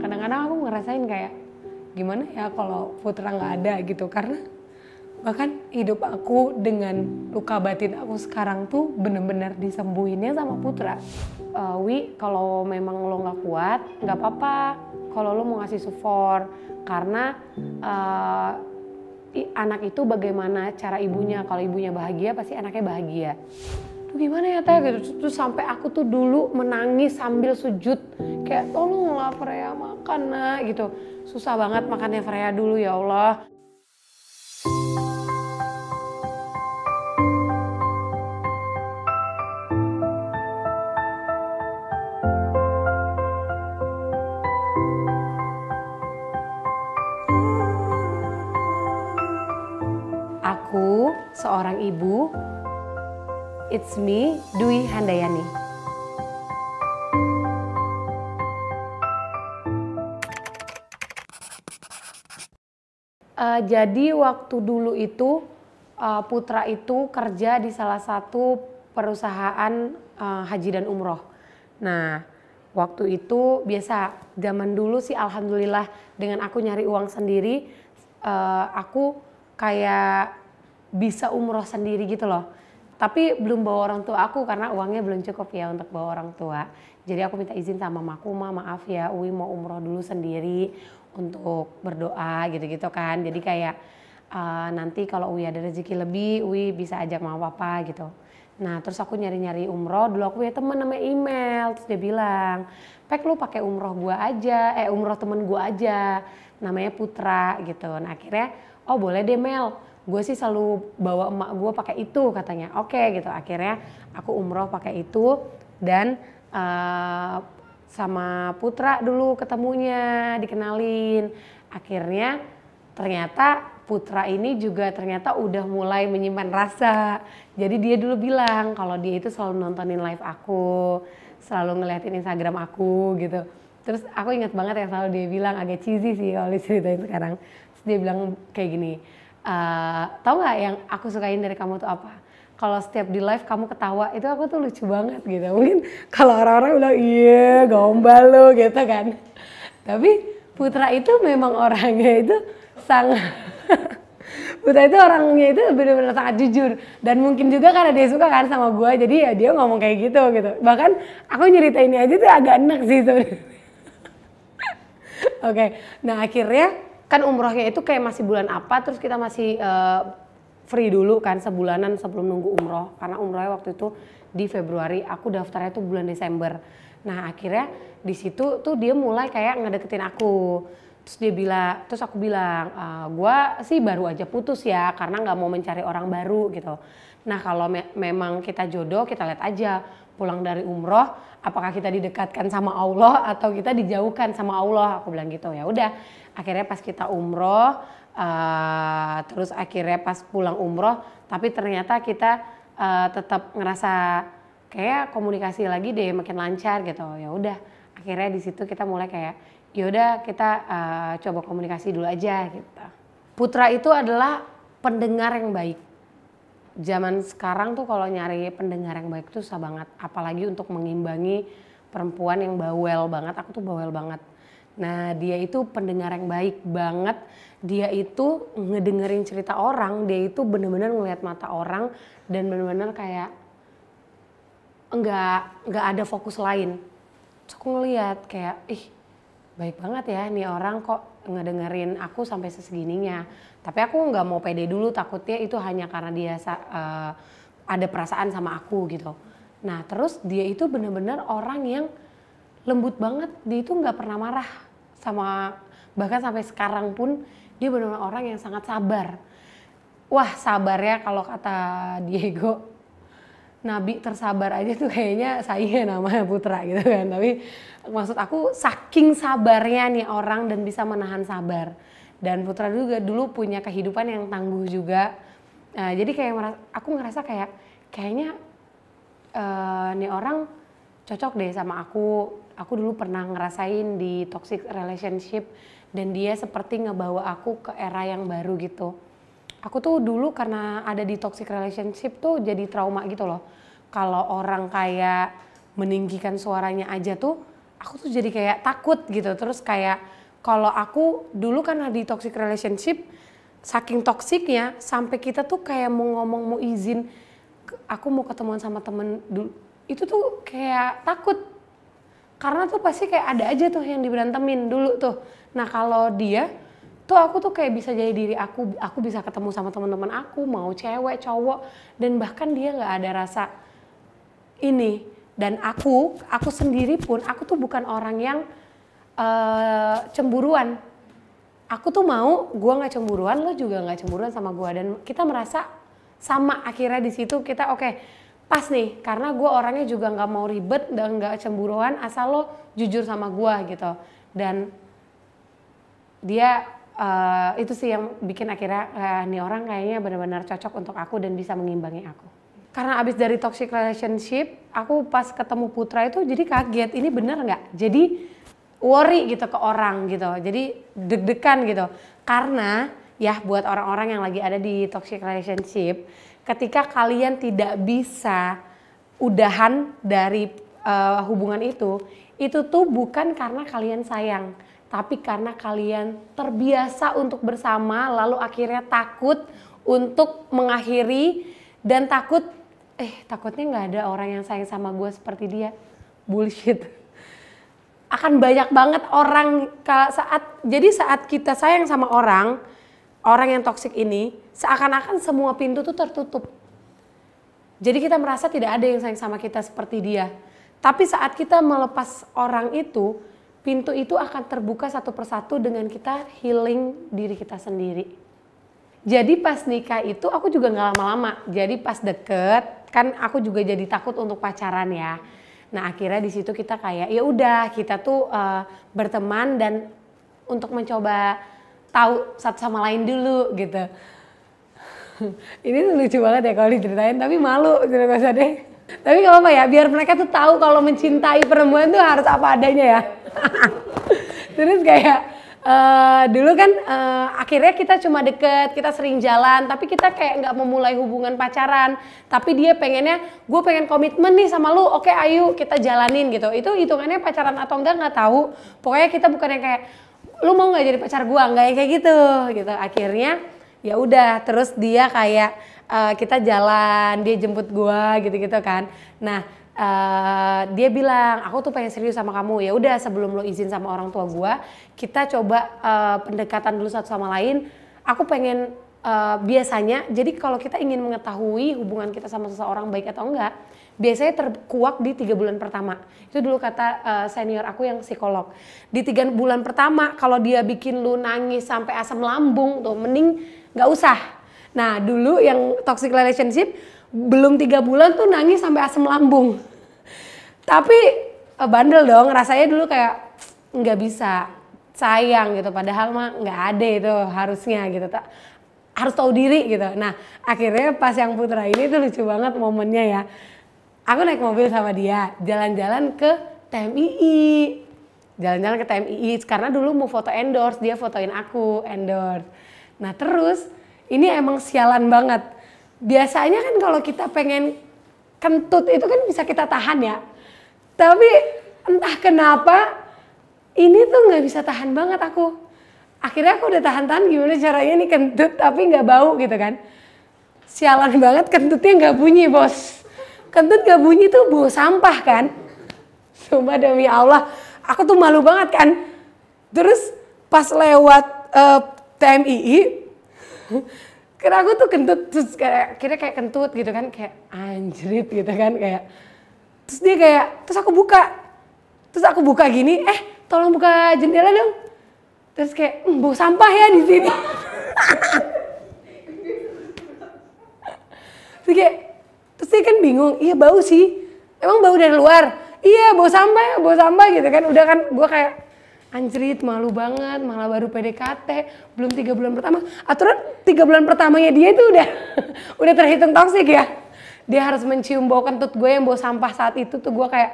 kadang-kadang aku ngerasain kayak gimana ya kalau Putra nggak ada gitu karena bahkan hidup aku dengan luka batin aku sekarang tuh bener-bener disembuhinnya sama Putra. Uh, Wi, kalau memang lo nggak kuat, nggak apa-apa. Kalau lo mau ngasih support, karena uh, anak itu bagaimana cara ibunya. Kalau ibunya bahagia, pasti anaknya bahagia tuh gimana ya teh gitu terus sampai aku tuh dulu menangis sambil sujud kayak tolonglah Freya makan nah gitu susah banget makannya Freya dulu ya Allah Aku seorang ibu It's me, Dwi Handayani. Uh, jadi waktu dulu itu uh, Putra itu kerja di salah satu perusahaan uh, haji dan umroh. Nah, waktu itu biasa zaman dulu sih alhamdulillah dengan aku nyari uang sendiri, uh, aku kayak bisa umroh sendiri gitu loh tapi belum bawa orang tua aku karena uangnya belum cukup ya untuk bawa orang tua. Jadi aku minta izin sama maku, ma maaf ya, Uwi mau umroh dulu sendiri untuk berdoa gitu-gitu kan. Jadi kayak uh, nanti kalau Uwi ada rezeki lebih, Uwi bisa ajak mama papa gitu. Nah terus aku nyari-nyari umroh, dulu aku punya temen namanya email, terus dia bilang, Pek lu pakai umroh gua aja, eh umroh temen gua aja, namanya Putra gitu. Nah akhirnya, oh boleh deh Mel, gue sih selalu bawa emak gue pakai itu katanya oke okay, gitu akhirnya aku umroh pakai itu dan uh, sama Putra dulu ketemunya dikenalin akhirnya ternyata Putra ini juga ternyata udah mulai menyimpan rasa. Jadi dia dulu bilang kalau dia itu selalu nontonin live aku, selalu ngeliatin Instagram aku gitu. Terus aku ingat banget yang selalu dia bilang agak cheesy sih kalau diceritain sekarang. Terus dia bilang kayak gini, uh, tau gak yang aku sukain dari kamu tuh apa? Kalau setiap di live kamu ketawa itu aku tuh lucu banget gitu. Mungkin kalau orang-orang bilang iya gombal lo gitu kan. Tapi Putra itu memang orangnya itu sangat Putra itu orangnya itu benar-benar sangat jujur dan mungkin juga karena dia suka kan sama gue jadi ya dia ngomong kayak gitu gitu bahkan aku ini aja tuh agak enak sih sebenarnya Oke, okay. nah akhirnya kan umrohnya itu kayak masih bulan apa terus kita masih uh, free dulu kan sebulanan sebelum nunggu umroh karena umrohnya waktu itu di Februari aku daftarnya tuh bulan Desember nah akhirnya di situ tuh dia mulai kayak ngedeketin aku terus dia bilang terus aku bilang e, eh, gue sih baru aja putus ya karena nggak mau mencari orang baru gitu nah kalau me memang kita jodoh kita lihat aja pulang dari umroh apakah kita didekatkan sama Allah atau kita dijauhkan sama Allah aku bilang gitu ya udah akhirnya pas kita umroh uh, terus akhirnya pas pulang umroh tapi ternyata kita uh, tetap ngerasa kayak komunikasi lagi deh makin lancar gitu ya udah akhirnya di situ kita mulai kayak ya udah kita uh, coba komunikasi dulu aja gitu putra itu adalah pendengar yang baik zaman sekarang tuh kalau nyari pendengar yang baik tuh susah banget apalagi untuk mengimbangi perempuan yang bawel banget aku tuh bawel banget nah dia itu pendengar yang baik banget dia itu ngedengerin cerita orang dia itu bener-bener ngelihat mata orang dan bener-bener kayak enggak enggak ada fokus lain Terus aku ngeliat kayak ih baik banget ya ini orang kok ngedengerin aku sampai sesegininya. Tapi aku nggak mau pede dulu takutnya itu hanya karena dia uh, ada perasaan sama aku gitu. Nah terus dia itu benar-benar orang yang lembut banget. Dia itu nggak pernah marah sama bahkan sampai sekarang pun dia benar-benar orang yang sangat sabar. Wah sabar ya kalau kata Diego nabi tersabar aja tuh kayaknya saya namanya putra gitu kan tapi maksud aku saking sabarnya nih orang dan bisa menahan sabar dan putra juga dulu punya kehidupan yang tangguh juga nah, jadi kayak merasa, aku ngerasa kayak kayaknya uh, nih orang cocok deh sama aku aku dulu pernah ngerasain di toxic relationship dan dia seperti ngebawa aku ke era yang baru gitu aku tuh dulu karena ada di toxic relationship tuh jadi trauma gitu loh. Kalau orang kayak meninggikan suaranya aja tuh, aku tuh jadi kayak takut gitu. Terus kayak kalau aku dulu karena di toxic relationship, saking toksiknya sampai kita tuh kayak mau ngomong mau izin, aku mau ketemuan sama temen dulu, itu tuh kayak takut. Karena tuh pasti kayak ada aja tuh yang diberantemin dulu tuh. Nah kalau dia tuh aku tuh kayak bisa jadi diri aku aku bisa ketemu sama teman-teman aku mau cewek cowok dan bahkan dia nggak ada rasa ini dan aku aku sendiri pun aku tuh bukan orang yang uh, cemburuan aku tuh mau gue nggak cemburuan lo juga nggak cemburuan sama gue dan kita merasa sama akhirnya di situ kita oke okay, pas nih karena gue orangnya juga nggak mau ribet dan nggak cemburuan asal lo jujur sama gue gitu dan dia uh, itu sih yang bikin akhirnya uh, nih orang kayaknya benar-benar cocok untuk aku dan bisa mengimbangi aku. Karena abis dari toxic relationship, aku pas ketemu Putra itu jadi kaget, ini bener nggak? Jadi worry gitu ke orang gitu, jadi deg-degan gitu. Karena ya buat orang-orang yang lagi ada di toxic relationship, ketika kalian tidak bisa udahan dari uh, hubungan itu, itu tuh bukan karena kalian sayang tapi karena kalian terbiasa untuk bersama lalu akhirnya takut untuk mengakhiri dan takut eh takutnya nggak ada orang yang sayang sama gue seperti dia bullshit akan banyak banget orang saat jadi saat kita sayang sama orang orang yang toksik ini seakan-akan semua pintu tuh tertutup jadi kita merasa tidak ada yang sayang sama kita seperti dia tapi saat kita melepas orang itu pintu itu akan terbuka satu persatu dengan kita healing diri kita sendiri. Jadi pas nikah itu aku juga nggak lama-lama. Jadi pas deket kan aku juga jadi takut untuk pacaran ya. Nah akhirnya di situ kita kayak ya udah kita tuh uh, berteman dan untuk mencoba tahu satu sama lain dulu gitu. Ini lucu banget ya kalau diceritain tapi malu cerita deh. Tapi kalau apa ya, biar mereka tuh tahu kalau mencintai perempuan tuh harus apa adanya ya. Terus kayak uh, dulu kan uh, akhirnya kita cuma deket, kita sering jalan, tapi kita kayak nggak memulai hubungan pacaran. Tapi dia pengennya, gue pengen komitmen nih sama lu, oke okay, ayo kita jalanin gitu. Itu hitungannya pacaran atau enggak nggak tahu. Pokoknya kita bukan yang kayak, lu mau nggak jadi pacar gue, nggak ya kayak gitu gitu. Akhirnya ya udah terus dia kayak uh, kita jalan dia jemput gua gitu-gitu kan nah Uh, dia bilang aku tuh pengen serius sama kamu ya udah sebelum lo izin sama orang tua gua, kita coba uh, pendekatan dulu satu sama lain aku pengen uh, biasanya jadi kalau kita ingin mengetahui hubungan kita sama seseorang baik atau enggak biasanya terkuak di tiga bulan pertama itu dulu kata uh, senior aku yang psikolog di tiga bulan pertama kalau dia bikin lu nangis sampai asam lambung tuh mending nggak usah. Nah dulu yang toxic relationship belum tiga bulan tuh nangis sampai asam lambung. Tapi eh, bandel dong, rasanya dulu kayak nggak bisa, sayang gitu. Padahal mah nggak ada itu harusnya gitu. Tak harus tahu diri gitu. Nah akhirnya pas yang putra ini tuh lucu banget momennya ya. Aku naik mobil sama dia, jalan-jalan ke TMII jalan-jalan ke TMII karena dulu mau foto endorse dia fotoin aku endorse Nah terus ini emang sialan banget. Biasanya kan kalau kita pengen kentut itu kan bisa kita tahan ya. Tapi entah kenapa ini tuh nggak bisa tahan banget aku. Akhirnya aku udah tahan-tahan gimana caranya nih kentut tapi nggak bau gitu kan. Sialan banget kentutnya nggak bunyi bos. Kentut nggak bunyi tuh bau sampah kan. Sumpah demi Allah, aku tuh malu banget kan. Terus pas lewat uh, TMII karena aku tuh kentut terus kayak kira kayak kentut gitu kan kayak anjrit gitu kan kayak terus dia kayak terus aku buka terus aku buka gini eh tolong buka jendela dong terus kayak mmm, bau sampah ya di sini terus kayak terus dia kan bingung iya bau sih emang bau dari luar iya bau sampah ya, bau sampah gitu kan udah kan gue kayak anjrit malu banget malah baru PDKT belum tiga bulan pertama aturan tiga bulan pertamanya dia itu udah udah terhitung toksik ya dia harus mencium bau kentut gue yang bau sampah saat itu tuh gue kayak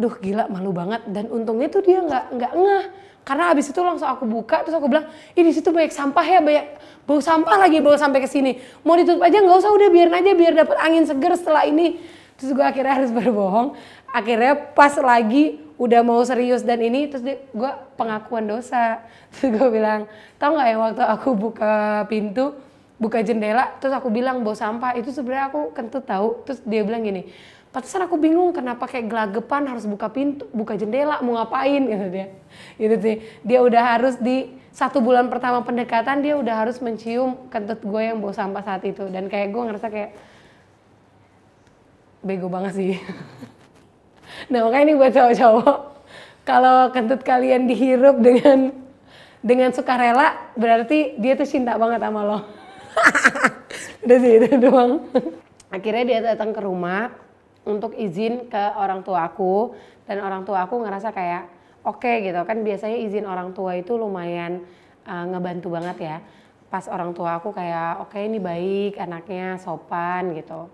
duh gila malu banget dan untungnya tuh dia nggak nggak ngeh karena abis itu langsung aku buka terus aku bilang ini situ banyak sampah ya banyak bau sampah lagi bau sampai ke sini mau ditutup aja nggak usah udah biarin aja biar dapat angin seger setelah ini terus gue akhirnya harus berbohong akhirnya pas lagi udah mau serius dan ini terus dia, gue pengakuan dosa terus gue bilang tau nggak ya waktu aku buka pintu buka jendela terus aku bilang bawa sampah itu sebenarnya aku kentut tahu terus dia bilang gini pantesan aku bingung kenapa kayak gelagapan harus buka pintu buka jendela mau ngapain gitu dia gitu sih dia udah harus di satu bulan pertama pendekatan dia udah harus mencium kentut gue yang bawa sampah saat itu dan kayak gue ngerasa kayak bego banget sih Nah makanya ini buat cowok-cowok, kalau kentut kalian dihirup dengan dengan sukarela, berarti dia tuh cinta banget sama lo. Udah sih itu doang. Akhirnya dia datang ke rumah untuk izin ke orang tua aku dan orang tua aku ngerasa kayak oke okay, gitu kan biasanya izin orang tua itu lumayan uh, ngebantu banget ya pas orang tua aku kayak oke okay, ini baik anaknya sopan gitu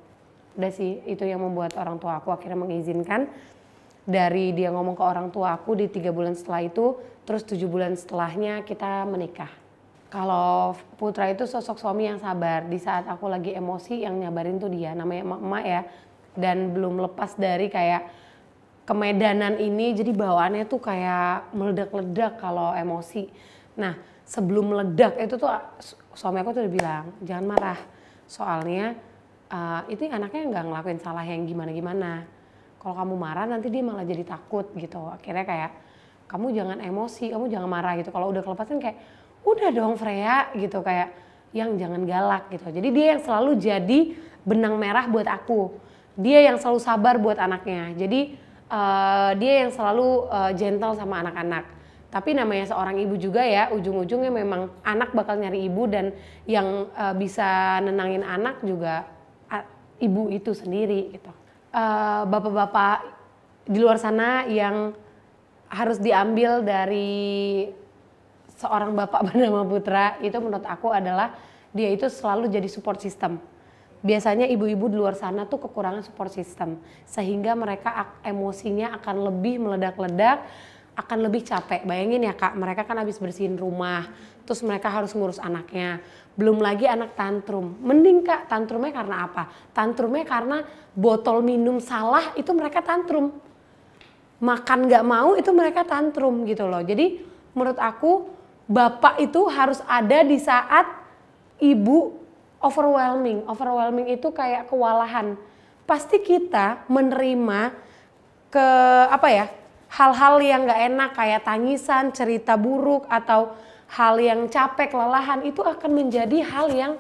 udah sih itu yang membuat orang tua aku akhirnya mengizinkan dari dia ngomong ke orang tua aku di tiga bulan setelah itu terus tujuh bulan setelahnya kita menikah kalau Putra itu sosok suami yang sabar di saat aku lagi emosi yang nyabarin tuh dia namanya emak-emak ya dan belum lepas dari kayak kemedanan ini jadi bawaannya tuh kayak meledak-ledak kalau emosi nah sebelum meledak itu tuh suami aku tuh udah bilang jangan marah soalnya uh, itu anaknya nggak ngelakuin salah yang gimana-gimana. Kalau kamu marah nanti dia malah jadi takut gitu. Akhirnya kayak kamu jangan emosi, kamu jangan marah gitu. Kalau udah kelepasan kayak udah dong Freya gitu kayak yang jangan galak gitu. Jadi dia yang selalu jadi benang merah buat aku. Dia yang selalu sabar buat anaknya. Jadi uh, dia yang selalu uh, gentle sama anak-anak. Tapi namanya seorang ibu juga ya, ujung-ujungnya memang anak bakal nyari ibu dan yang uh, bisa nenangin anak juga ibu itu sendiri gitu. bapak eh, bapak-bapak di luar sana yang harus diambil dari seorang bapak bernama Putra itu menurut aku adalah dia itu selalu jadi support system. Biasanya ibu-ibu di luar sana tuh kekurangan support system sehingga mereka emosinya akan lebih meledak-ledak, akan lebih capek. Bayangin ya Kak, mereka kan habis bersihin rumah, terus mereka harus ngurus anaknya. Belum lagi anak tantrum. Mending Kak, tantrumnya karena apa? Tantrumnya karena botol minum salah itu mereka tantrum. Makan gak mau itu mereka tantrum gitu loh. Jadi menurut aku bapak itu harus ada di saat ibu overwhelming. Overwhelming itu kayak kewalahan. Pasti kita menerima ke apa ya? hal-hal yang gak enak kayak tangisan, cerita buruk atau hal yang capek, lelahan itu akan menjadi hal yang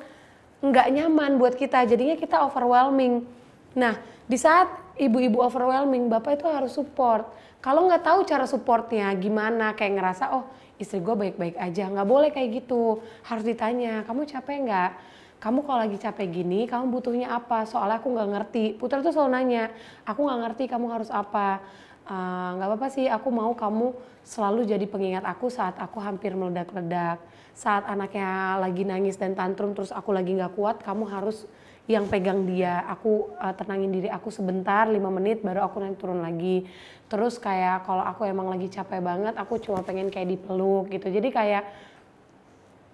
nggak nyaman buat kita. Jadinya kita overwhelming. Nah, di saat ibu-ibu overwhelming, bapak itu harus support. Kalau nggak tahu cara supportnya gimana, kayak ngerasa oh istri gue baik-baik aja, nggak boleh kayak gitu. Harus ditanya, kamu capek nggak? Kamu kalau lagi capek gini, kamu butuhnya apa? Soalnya aku nggak ngerti. Putra tuh selalu nanya, aku nggak ngerti kamu harus apa. Eh, nggak uh, apa-apa sih aku mau kamu selalu jadi pengingat aku saat aku hampir meledak-ledak saat anaknya lagi nangis dan tantrum terus aku lagi nggak kuat kamu harus yang pegang dia aku uh, tenangin diri aku sebentar lima menit baru aku naik turun lagi terus kayak kalau aku emang lagi capek banget aku cuma pengen kayak dipeluk gitu jadi kayak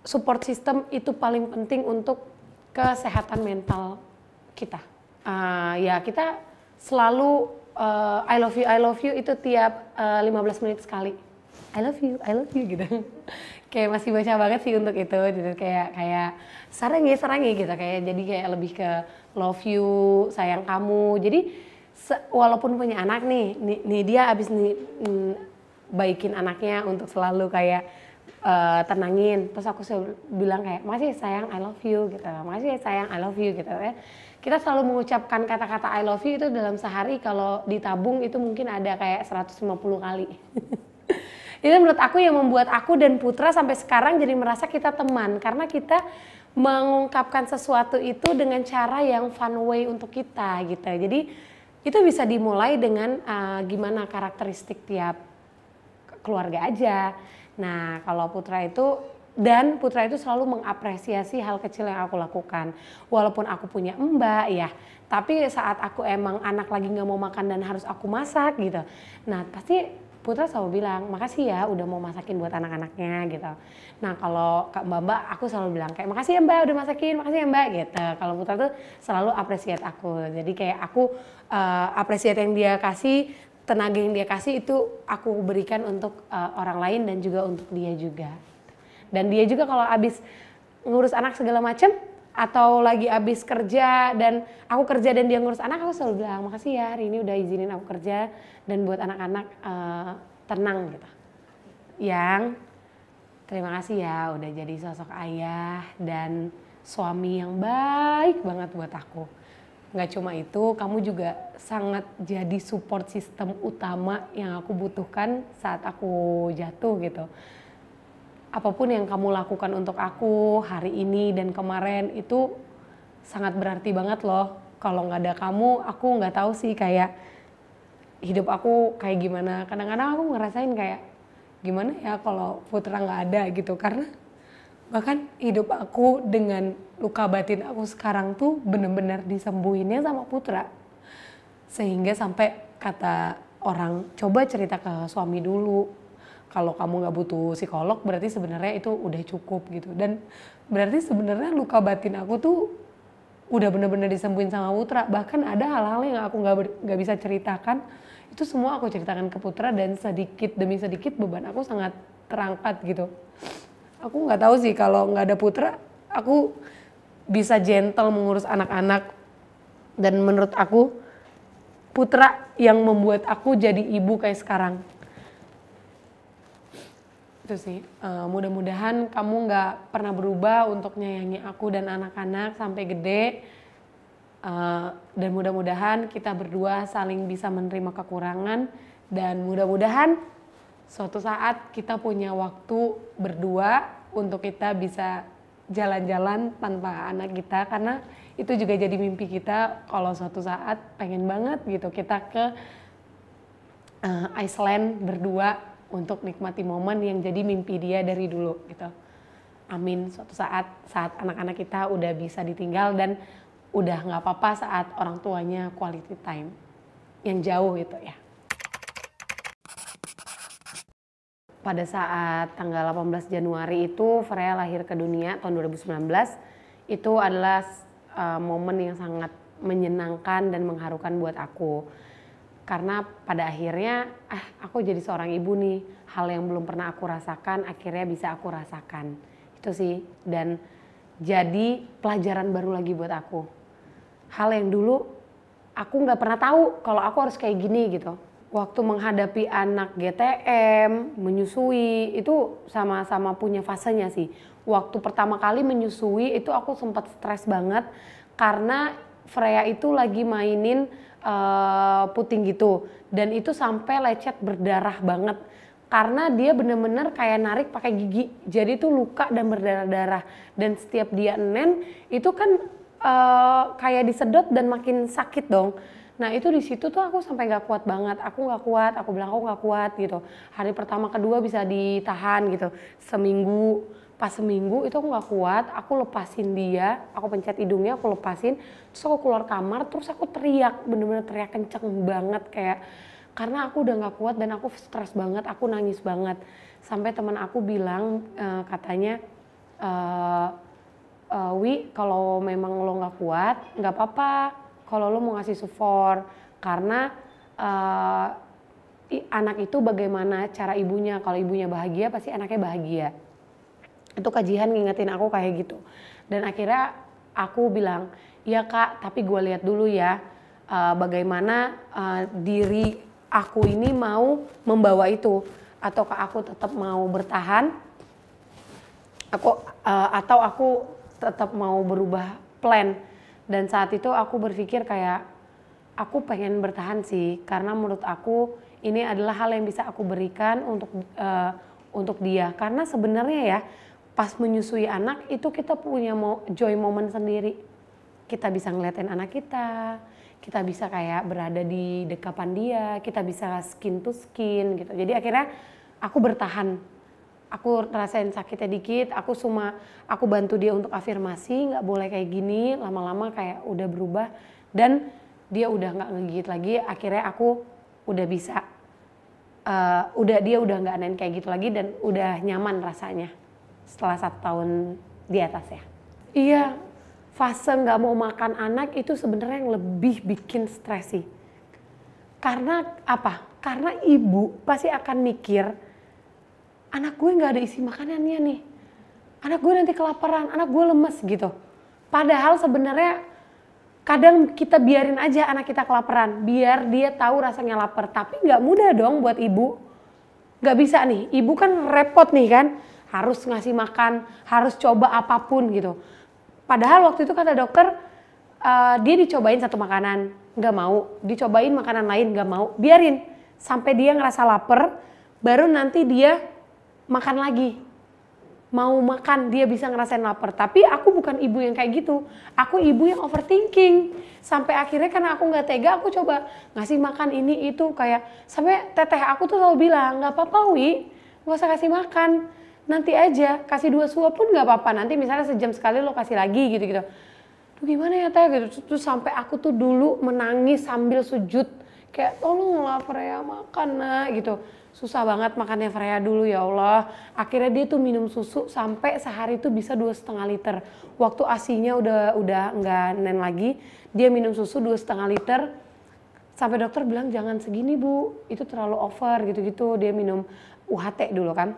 support system itu paling penting untuk kesehatan mental kita uh, ya kita selalu uh, I love you, I love you itu tiap uh, eh, 15 menit sekali. I love you, I love you gitu. kayak masih baca banget sih untuk itu, jadi gitu. kayak kayak sarangi, ya gitu kayak jadi kayak lebih ke love you, sayang kamu. Jadi walaupun punya anak nih, nih, nih dia abis nih mm, baikin anaknya untuk selalu kayak uh, tenangin terus aku bilang kayak masih ya sayang I love you gitu masih ya sayang I love you gitu ya kita selalu mengucapkan kata-kata I love you itu dalam sehari kalau ditabung itu mungkin ada kayak 150 kali ini menurut aku yang membuat aku dan Putra sampai sekarang jadi merasa kita teman karena kita mengungkapkan sesuatu itu dengan cara yang fun way untuk kita gitu jadi itu bisa dimulai dengan uh, gimana karakteristik tiap keluarga aja Nah, kalau Putra itu dan Putra itu selalu mengapresiasi hal kecil yang aku lakukan. Walaupun aku punya mbak ya, tapi saat aku emang anak lagi nggak mau makan dan harus aku masak gitu. Nah, pasti Putra selalu bilang, makasih ya udah mau masakin buat anak-anaknya gitu. Nah kalau Kak Mbak Mbak, aku selalu bilang kayak, makasih ya Mbak udah masakin, makasih ya Mbak gitu. Kalau Putra tuh selalu apresiat aku. Jadi kayak aku uh, apresiat yang dia kasih, tenaga yang dia kasih itu aku berikan untuk uh, orang lain dan juga untuk dia juga. Dan dia juga kalau abis ngurus anak segala macam atau lagi abis kerja dan aku kerja dan dia ngurus anak aku selalu bilang makasih ya hari ini udah izinin aku kerja dan buat anak-anak uh, tenang gitu. Yang terima kasih ya udah jadi sosok ayah dan suami yang baik banget buat aku nggak cuma itu kamu juga sangat jadi support sistem utama yang aku butuhkan saat aku jatuh gitu apapun yang kamu lakukan untuk aku hari ini dan kemarin itu sangat berarti banget loh kalau nggak ada kamu aku nggak tahu sih kayak hidup aku kayak gimana kadang-kadang aku ngerasain kayak gimana ya kalau Putra nggak ada gitu karena bahkan hidup aku dengan luka batin aku sekarang tuh bener-bener disembuhinnya sama Putra sehingga sampai kata orang coba cerita ke suami dulu kalau kamu nggak butuh psikolog berarti sebenarnya itu udah cukup gitu dan berarti sebenarnya luka batin aku tuh udah bener-bener disembuhin sama Putra bahkan ada hal-hal yang aku nggak nggak bisa ceritakan itu semua aku ceritakan ke Putra dan sedikit demi sedikit beban aku sangat terangkat gitu aku nggak tahu sih kalau nggak ada putra aku bisa gentle mengurus anak-anak dan menurut aku putra yang membuat aku jadi ibu kayak sekarang itu sih uh, mudah-mudahan kamu nggak pernah berubah untuk nyayangi aku dan anak-anak sampai gede uh, dan mudah-mudahan kita berdua saling bisa menerima kekurangan dan mudah-mudahan suatu saat kita punya waktu berdua untuk kita bisa jalan-jalan tanpa anak kita karena itu juga jadi mimpi kita kalau suatu saat pengen banget gitu kita ke uh, Iceland berdua untuk nikmati momen yang jadi mimpi dia dari dulu gitu. Amin suatu saat saat anak-anak kita udah bisa ditinggal dan udah nggak apa-apa saat orang tuanya quality time yang jauh gitu ya. pada saat tanggal 18 Januari itu Freya lahir ke dunia tahun 2019 itu adalah uh, momen yang sangat menyenangkan dan mengharukan buat aku karena pada akhirnya ah aku jadi seorang ibu nih hal yang belum pernah aku rasakan akhirnya bisa aku rasakan itu sih dan jadi pelajaran baru lagi buat aku hal yang dulu aku nggak pernah tahu kalau aku harus kayak gini gitu waktu menghadapi anak GTM, menyusui itu sama-sama punya fasenya sih. Waktu pertama kali menyusui itu aku sempat stres banget karena Freya itu lagi mainin uh, puting gitu dan itu sampai lecet berdarah banget karena dia bener-bener kayak narik pakai gigi jadi itu luka dan berdarah-darah dan setiap dia nen itu kan uh, kayak disedot dan makin sakit dong Nah itu di situ tuh aku sampai nggak kuat banget. Aku nggak kuat. Aku bilang aku nggak kuat gitu. Hari pertama kedua bisa ditahan gitu. Seminggu pas seminggu itu aku nggak kuat. Aku lepasin dia. Aku pencet hidungnya. Aku lepasin. Terus aku keluar kamar. Terus aku teriak. Bener-bener teriak kenceng banget kayak karena aku udah nggak kuat dan aku stres banget. Aku nangis banget. Sampai teman aku bilang e, katanya. E, uh, Wi kalau memang lo nggak kuat nggak apa-apa kalau lo mau ngasih support, karena uh, anak itu bagaimana cara ibunya kalau ibunya bahagia pasti anaknya bahagia itu kajian ngingetin aku kayak gitu dan akhirnya aku bilang ya kak tapi gue lihat dulu ya uh, bagaimana uh, diri aku ini mau membawa itu atau kak aku tetap mau bertahan aku uh, atau aku tetap mau berubah plan dan saat itu aku berpikir kayak aku pengen bertahan sih karena menurut aku ini adalah hal yang bisa aku berikan untuk uh, untuk dia karena sebenarnya ya pas menyusui anak itu kita punya mau joy moment sendiri kita bisa ngeliatin anak kita kita bisa kayak berada di dekapan dia kita bisa skin to skin gitu jadi akhirnya aku bertahan aku rasain sakitnya dikit, aku cuma aku bantu dia untuk afirmasi, nggak boleh kayak gini, lama-lama kayak udah berubah dan dia udah nggak ngegigit lagi, akhirnya aku udah bisa, uh, udah dia udah nggak nain kayak gitu lagi dan udah nyaman rasanya setelah satu tahun di atas ya. Iya, fase nggak mau makan anak itu sebenarnya yang lebih bikin stres sih. Karena apa? Karena ibu pasti akan mikir, anak gue nggak ada isi makanannya nih anak gue nanti kelaparan anak gue lemes gitu padahal sebenarnya kadang kita biarin aja anak kita kelaparan biar dia tahu rasanya lapar tapi nggak mudah dong buat ibu nggak bisa nih ibu kan repot nih kan harus ngasih makan harus coba apapun gitu padahal waktu itu kata dokter uh, dia dicobain satu makanan nggak mau dicobain makanan lain nggak mau biarin sampai dia ngerasa lapar baru nanti dia makan lagi mau makan dia bisa ngerasain lapar tapi aku bukan ibu yang kayak gitu aku ibu yang overthinking sampai akhirnya karena aku nggak tega aku coba ngasih makan ini itu kayak sampai teteh aku tuh selalu bilang nggak apa-apa wi nggak usah kasih makan nanti aja kasih dua suap pun nggak apa-apa nanti misalnya sejam sekali lo kasih lagi gitu gitu Tuh gimana ya teh gitu terus sampai aku tuh dulu menangis sambil sujud kayak tolong lapar ya makan nak gitu susah banget makannya Freya dulu ya Allah. Akhirnya dia tuh minum susu sampai sehari tuh bisa dua setengah liter. Waktu asinya udah udah nggak nen lagi, dia minum susu dua setengah liter. Sampai dokter bilang jangan segini bu, itu terlalu over gitu-gitu. Dia minum UHT dulu kan.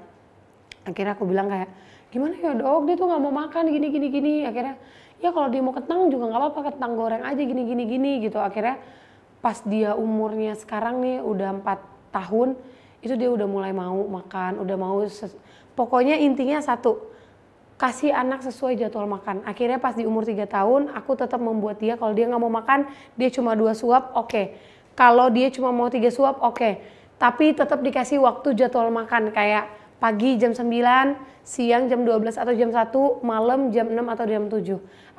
Akhirnya aku bilang kayak gimana ya dok, dia tuh nggak mau makan gini gini gini. Akhirnya ya kalau dia mau ketang juga nggak apa-apa kentang goreng aja gini gini gini gitu. Akhirnya pas dia umurnya sekarang nih udah empat tahun itu dia udah mulai mau makan udah mau pokoknya intinya satu kasih anak sesuai jadwal makan. Akhirnya pas di umur 3 tahun, aku tetap membuat dia kalau dia nggak mau makan, dia cuma dua suap, oke. Okay. Kalau dia cuma mau tiga suap, oke. Okay. Tapi tetap dikasih waktu jadwal makan kayak pagi jam 9, siang jam 12 atau jam 1, malam jam 6 atau jam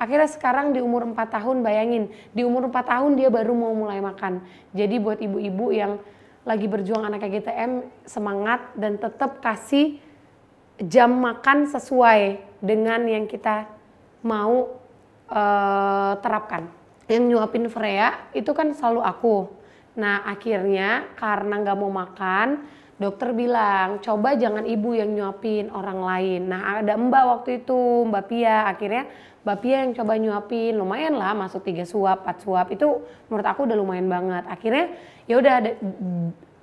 7. Akhirnya sekarang di umur 4 tahun bayangin, di umur 4 tahun dia baru mau mulai makan. Jadi buat ibu-ibu yang lagi berjuang anak GTM semangat dan tetap kasih jam makan sesuai dengan yang kita mau uh, terapkan. Yang nyuapin Freya itu kan selalu aku. Nah akhirnya karena nggak mau makan, dokter bilang coba jangan ibu yang nyuapin orang lain. Nah ada mbak waktu itu, mbak Pia. Akhirnya mbak Pia yang coba nyuapin. Lumayan lah masuk tiga suap, empat suap. Itu menurut aku udah lumayan banget. Akhirnya ya udah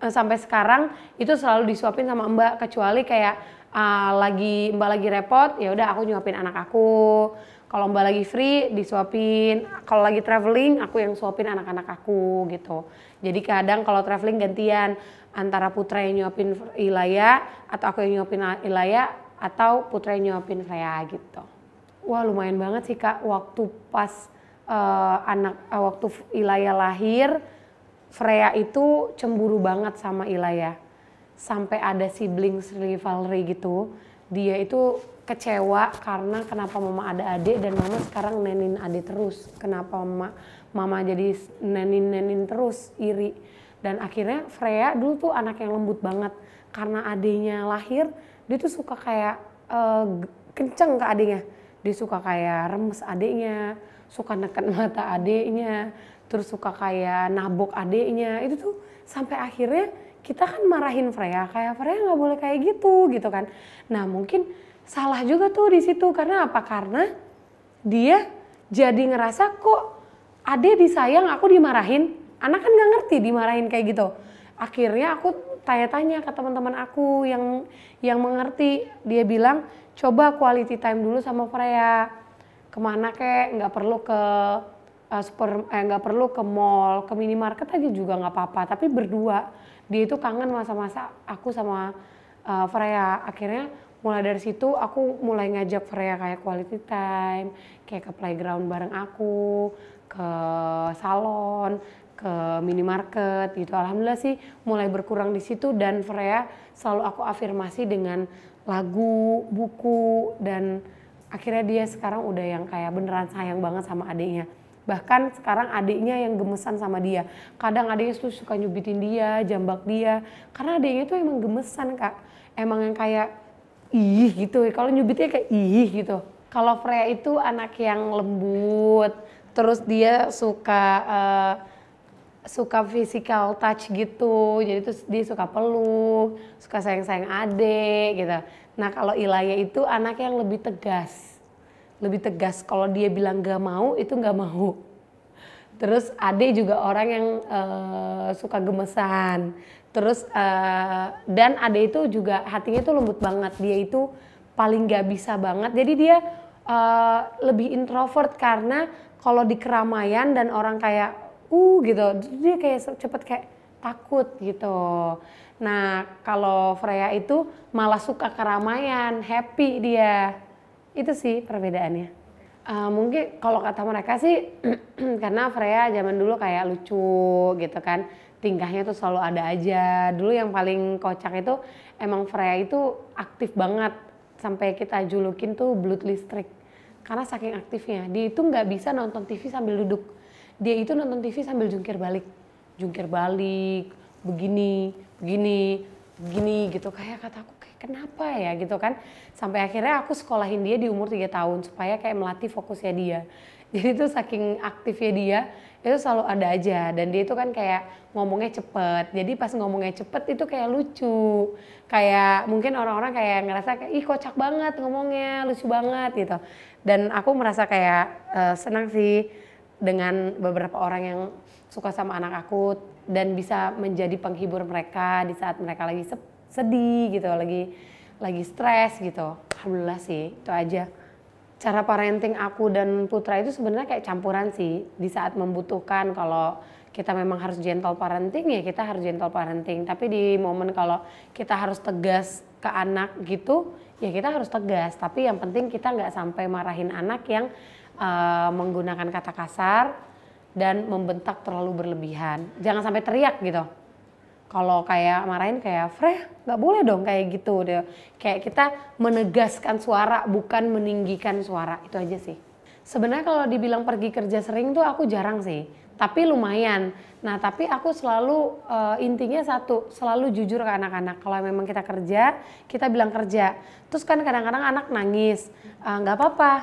eh, sampai sekarang itu selalu disuapin sama Mbak kecuali kayak uh, lagi Mbak lagi repot ya udah aku nyuapin anak aku kalau Mbak lagi free disuapin kalau lagi traveling aku yang suapin anak-anak aku gitu jadi kadang kalau traveling gantian antara Putra yang nyuapin Ilaya atau aku yang nyuapin Ilaya atau Putra yang nyuapin Freya gitu wah lumayan banget sih kak waktu pas uh, anak uh, waktu Ilaya lahir Freya itu cemburu banget sama Ilaya. Sampai ada sibling rivalry gitu. Dia itu kecewa karena kenapa mama ada adik dan mama sekarang nenin adik terus. Kenapa mama, mama jadi nenin-nenin terus, iri. Dan akhirnya Freya dulu tuh anak yang lembut banget. Karena adiknya lahir, dia tuh suka kayak uh, kenceng ke adiknya. Dia suka kayak remes adiknya, suka neken mata adiknya, terus suka kayak nabok adeknya itu tuh sampai akhirnya kita kan marahin Freya kayak Freya nggak boleh kayak gitu gitu kan nah mungkin salah juga tuh di situ karena apa karena dia jadi ngerasa kok ade disayang aku dimarahin anak kan nggak ngerti dimarahin kayak gitu akhirnya aku tanya-tanya ke teman-teman aku yang yang mengerti dia bilang coba quality time dulu sama Freya kemana kek nggak perlu ke uh, eh, eh perlu ke mall ke minimarket aja juga nggak apa-apa tapi berdua dia itu kangen masa-masa aku sama uh, Freya akhirnya mulai dari situ aku mulai ngajak Freya kayak quality time kayak ke playground bareng aku ke salon ke minimarket gitu alhamdulillah sih mulai berkurang di situ dan Freya selalu aku afirmasi dengan lagu buku dan akhirnya dia sekarang udah yang kayak beneran sayang banget sama adiknya bahkan sekarang adiknya yang gemesan sama dia kadang adiknya tuh suka nyubitin dia jambak dia karena adiknya tuh emang gemesan kak emang yang kayak ih gitu kalau nyubitnya kayak ih gitu kalau Freya itu anak yang lembut terus dia suka uh, suka physical touch gitu jadi tuh dia suka peluk suka sayang sayang adik gitu nah kalau Ilaya itu anak yang lebih tegas lebih tegas kalau dia bilang gak mau itu gak mau terus ade juga orang yang uh, suka gemesan terus uh, dan ade itu juga hatinya tuh lembut banget dia itu paling gak bisa banget jadi dia uh, lebih introvert karena kalau di keramaian dan orang kayak uh gitu dia kayak cepet kayak takut gitu nah kalau Freya itu malah suka keramaian happy dia itu sih perbedaannya. Uh, mungkin kalau kata mereka sih karena Freya zaman dulu kayak lucu gitu kan tingkahnya tuh selalu ada aja dulu yang paling kocak itu emang Freya itu aktif banget sampai kita julukin tuh blood listrik karena saking aktifnya dia itu nggak bisa nonton TV sambil duduk dia itu nonton TV sambil jungkir balik jungkir balik begini begini begini gitu kayak kataku kenapa ya gitu kan sampai akhirnya aku sekolahin dia di umur 3 tahun supaya kayak melatih fokusnya dia jadi itu saking aktifnya dia itu selalu ada aja dan dia itu kan kayak ngomongnya cepet jadi pas ngomongnya cepet itu kayak lucu kayak mungkin orang-orang kayak ngerasa kayak ih kocak banget ngomongnya lucu banget gitu dan aku merasa kayak uh, senang sih dengan beberapa orang yang suka sama anak aku dan bisa menjadi penghibur mereka di saat mereka lagi sepi sedih gitu, lagi lagi stres gitu. Alhamdulillah sih, itu aja. Cara parenting aku dan Putra itu sebenarnya kayak campuran sih. Di saat membutuhkan kalau kita memang harus gentle parenting ya kita harus gentle parenting. Tapi di momen kalau kita harus tegas ke anak gitu, ya kita harus tegas. Tapi yang penting kita nggak sampai marahin anak yang uh, menggunakan kata kasar dan membentak terlalu berlebihan. Jangan sampai teriak gitu kalau kayak marahin kayak Freh nggak boleh dong kayak gitu deh kayak kita menegaskan suara bukan meninggikan suara itu aja sih sebenarnya kalau dibilang pergi kerja sering tuh aku jarang sih tapi lumayan nah tapi aku selalu uh, intinya satu selalu jujur ke anak-anak kalau memang kita kerja kita bilang kerja terus kan kadang-kadang anak nangis eh, nggak uh, apa-apa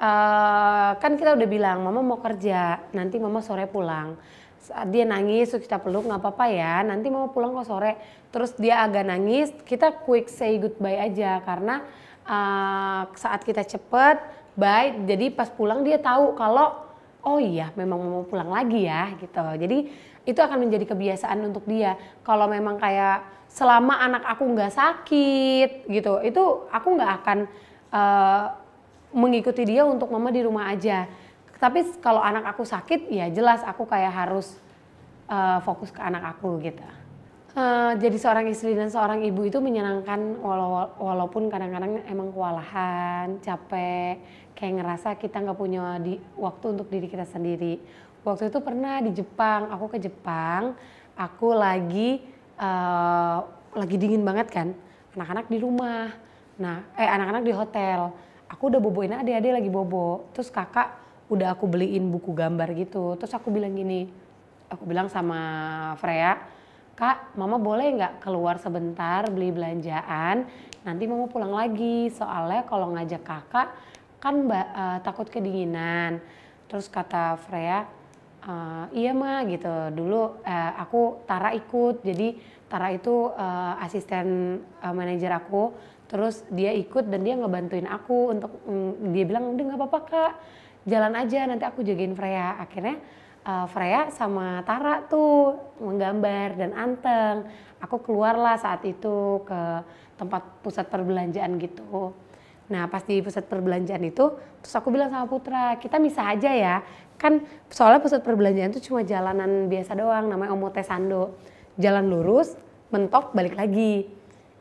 Uh, kan kita udah bilang mama mau kerja nanti mama sore pulang saat dia nangis kita peluk nggak apa-apa ya nanti mau pulang kok sore terus dia agak nangis kita quick say goodbye aja karena uh, saat kita cepet baik jadi pas pulang dia tahu kalau oh iya memang mau pulang lagi ya gitu jadi itu akan menjadi kebiasaan untuk dia kalau memang kayak selama anak aku nggak sakit gitu itu aku nggak akan uh, mengikuti dia untuk mama di rumah aja tapi kalau anak aku sakit ya jelas aku kayak harus uh, fokus ke anak aku gitu uh, jadi seorang istri dan seorang ibu itu menyenangkan wala walaupun kadang-kadang emang kewalahan capek kayak ngerasa kita nggak punya di waktu untuk diri kita sendiri waktu itu pernah di Jepang aku ke Jepang aku lagi uh, lagi dingin banget kan anak-anak di rumah nah eh anak-anak di hotel aku udah boboin adik-adik lagi bobo terus kakak udah aku beliin buku gambar gitu terus aku bilang gini aku bilang sama Freya kak mama boleh nggak keluar sebentar beli belanjaan nanti mama pulang lagi soalnya kalau ngajak kakak kan mbak uh, eh, takut kedinginan terus kata Freya uh, iya mah gitu dulu uh, aku Tara ikut jadi Tara itu uh, asisten uh, manajer aku terus dia ikut dan dia ngebantuin aku untuk mm, dia bilang udah nggak apa-apa kak jalan aja nanti aku jagain Freya akhirnya uh, Freya sama Tara tuh menggambar dan anteng aku keluarlah saat itu ke tempat pusat perbelanjaan gitu nah pas di pusat perbelanjaan itu terus aku bilang sama Putra kita bisa aja ya kan soalnya pusat perbelanjaan itu cuma jalanan biasa doang namanya Omotesando jalan lurus mentok balik lagi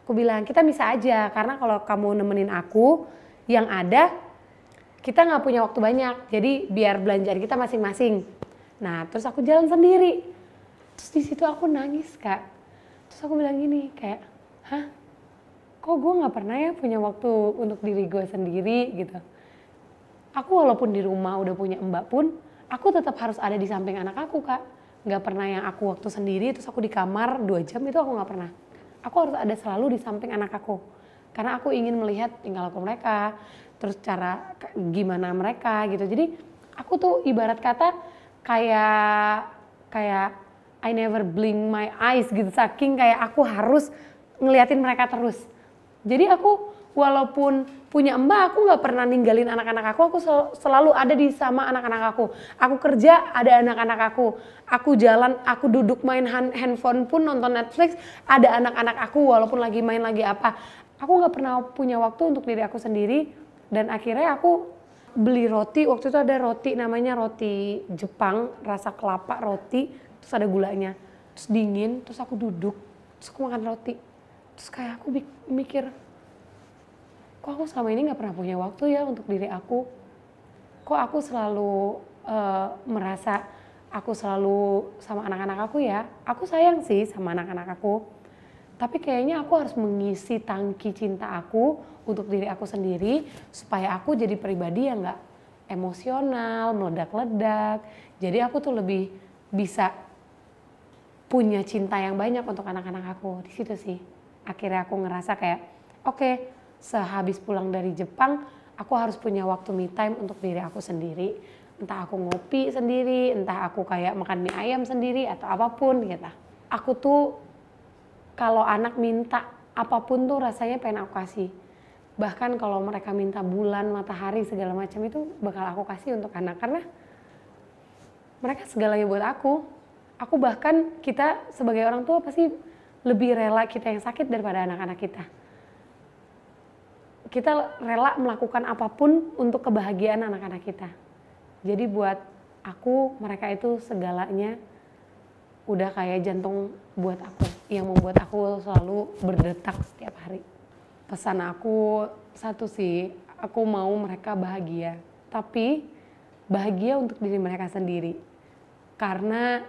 aku bilang kita bisa aja karena kalau kamu nemenin aku yang ada kita nggak punya waktu banyak jadi biar belanjaan kita masing-masing nah terus aku jalan sendiri terus di situ aku nangis kak terus aku bilang gini kayak hah kok gue nggak pernah ya punya waktu untuk diri gue sendiri gitu aku walaupun di rumah udah punya mbak pun aku tetap harus ada di samping anak aku kak nggak pernah yang aku waktu sendiri terus aku di kamar dua jam itu aku nggak pernah aku harus ada selalu di samping anak aku karena aku ingin melihat tinggal aku mereka terus cara gimana mereka gitu. Jadi aku tuh ibarat kata kayak kayak I never blink my eyes gitu saking kayak aku harus ngeliatin mereka terus. Jadi aku walaupun punya mbak aku nggak pernah ninggalin anak-anak aku aku sel selalu ada di sama anak-anak aku aku kerja ada anak-anak aku aku jalan aku duduk main hand handphone pun nonton Netflix ada anak-anak aku walaupun lagi main lagi apa aku nggak pernah punya waktu untuk diri aku sendiri dan akhirnya aku beli roti waktu itu ada roti namanya roti Jepang rasa kelapa roti terus ada gulanya terus dingin terus aku duduk terus aku makan roti terus kayak aku mikir kok aku selama ini nggak pernah punya waktu ya untuk diri aku kok aku selalu uh, merasa aku selalu sama anak-anak aku ya aku sayang sih sama anak-anak aku tapi kayaknya aku harus mengisi tangki cinta aku untuk diri aku sendiri supaya aku jadi pribadi yang nggak emosional meledak-ledak jadi aku tuh lebih bisa punya cinta yang banyak untuk anak-anak aku di situ sih akhirnya aku ngerasa kayak oke okay, sehabis pulang dari Jepang aku harus punya waktu me time untuk diri aku sendiri entah aku ngopi sendiri entah aku kayak makan mie ayam sendiri atau apapun gitu aku tuh kalau anak minta apapun tuh rasanya pengen aku kasih bahkan kalau mereka minta bulan matahari segala macam itu bakal aku kasih untuk anak karena mereka segalanya buat aku aku bahkan kita sebagai orang tua pasti lebih rela kita yang sakit daripada anak-anak kita kita rela melakukan apapun untuk kebahagiaan anak-anak kita. Jadi buat aku mereka itu segalanya udah kayak jantung buat aku yang membuat aku selalu berdetak setiap hari. Pesan aku satu sih, aku mau mereka bahagia, tapi bahagia untuk diri mereka sendiri. Karena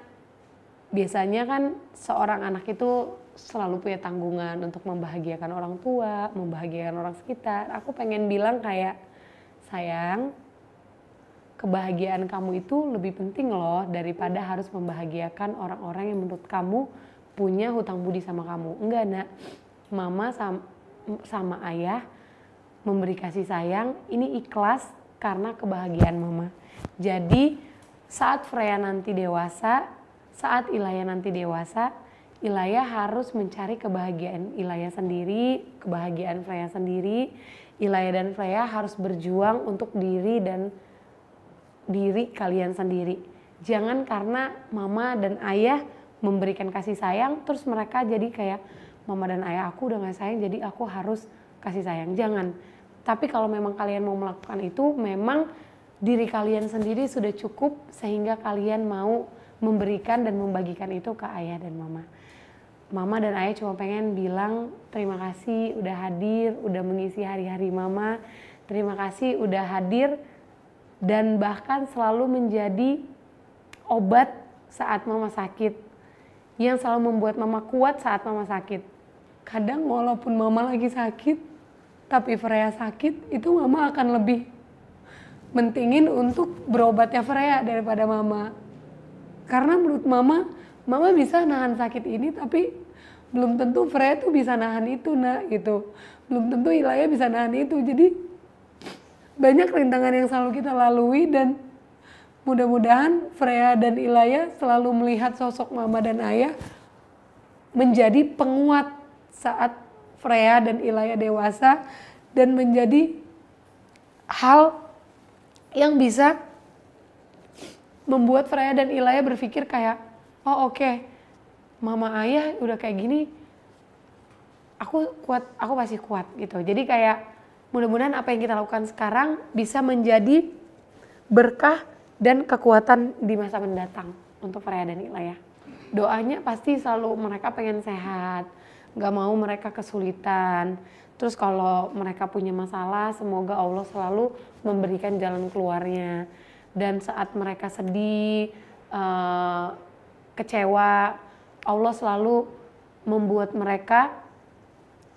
biasanya kan seorang anak itu selalu punya tanggungan untuk membahagiakan orang tua, membahagiakan orang sekitar. Aku pengen bilang kayak sayang, kebahagiaan kamu itu lebih penting loh daripada harus membahagiakan orang-orang yang menurut kamu punya hutang budi sama kamu. Enggak, Nak. Mama sama, sama ayah memberi kasih sayang ini ikhlas karena kebahagiaan mama. Jadi saat Freya nanti dewasa, saat Ilaya nanti dewasa, Ilaya harus mencari kebahagiaan Ilaya sendiri, kebahagiaan Freya sendiri. Ilaya dan Freya harus berjuang untuk diri dan diri kalian sendiri. Jangan karena mama dan ayah memberikan kasih sayang terus mereka jadi kayak mama dan ayah aku udah gak sayang jadi aku harus kasih sayang. Jangan. Tapi kalau memang kalian mau melakukan itu memang diri kalian sendiri sudah cukup sehingga kalian mau memberikan dan membagikan itu ke ayah dan mama. Mama dan ayah cuma pengen bilang terima kasih udah hadir, udah mengisi hari-hari mama. Terima kasih udah hadir dan bahkan selalu menjadi obat saat mama sakit yang selalu membuat mama kuat saat mama sakit. Kadang walaupun mama lagi sakit, tapi Freya sakit, itu mama akan lebih mentingin untuk berobatnya Freya daripada mama. Karena menurut mama, mama bisa nahan sakit ini tapi belum tentu Freya tuh bisa nahan itu nak gitu. Belum tentu Ilaya bisa nahan itu. Jadi banyak rintangan yang selalu kita lalui dan mudah-mudahan Freya dan Ilaya selalu melihat sosok mama dan ayah menjadi penguat saat Freya dan Ilaya dewasa dan menjadi hal yang bisa membuat Freya dan Ilaya berpikir kayak oh oke okay, mama ayah udah kayak gini aku kuat aku pasti kuat gitu jadi kayak Mudah-mudahan apa yang kita lakukan sekarang bisa menjadi berkah dan kekuatan di masa mendatang untuk Freya dan Ila ya. Doanya pasti selalu mereka pengen sehat, gak mau mereka kesulitan. Terus kalau mereka punya masalah, semoga Allah selalu memberikan jalan keluarnya. Dan saat mereka sedih, eh, kecewa, Allah selalu membuat mereka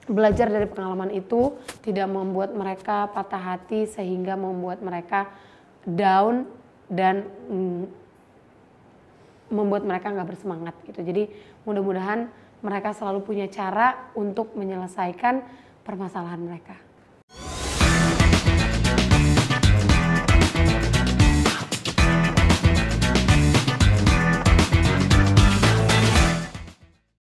belajar dari pengalaman itu tidak membuat mereka patah hati sehingga membuat mereka down dan mm, membuat mereka nggak bersemangat gitu. Jadi mudah-mudahan mereka selalu punya cara untuk menyelesaikan permasalahan mereka.